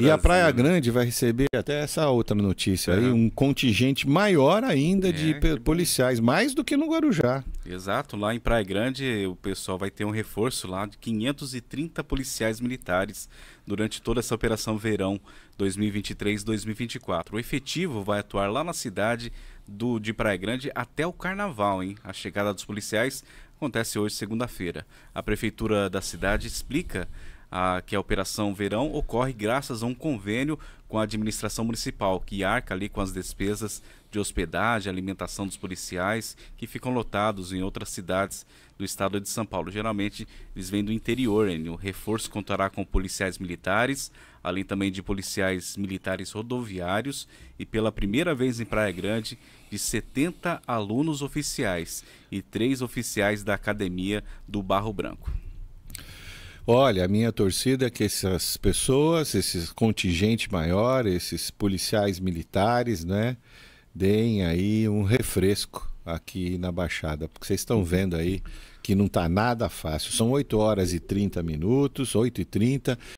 e a Praia Grande vai receber até essa outra notícia é. aí, um contingente maior ainda é, de policiais, mais do que no Guarujá. Exato, lá em Praia Grande o pessoal vai ter um reforço lá de 530 policiais militares durante toda essa operação verão 2023-2024. O efetivo vai atuar lá na cidade do de Praia Grande até o carnaval, hein? A chegada dos policiais acontece hoje, segunda-feira. A prefeitura da cidade explica a, que é a Operação Verão ocorre graças a um convênio com a administração municipal, que arca ali com as despesas de hospedagem, alimentação dos policiais, que ficam lotados em outras cidades do estado de São Paulo. Geralmente eles vêm do interior. Hein? O reforço contará com policiais militares, além também de policiais militares rodoviários e pela primeira vez em Praia Grande, de 70 alunos oficiais e três oficiais da Academia do Barro Branco. Olha, a minha torcida é que essas pessoas, esse contingente maior, esses policiais militares, né, deem aí um refresco aqui na Baixada, porque vocês estão vendo aí que não está nada fácil. São 8 horas e 30 minutos, 8 e 30.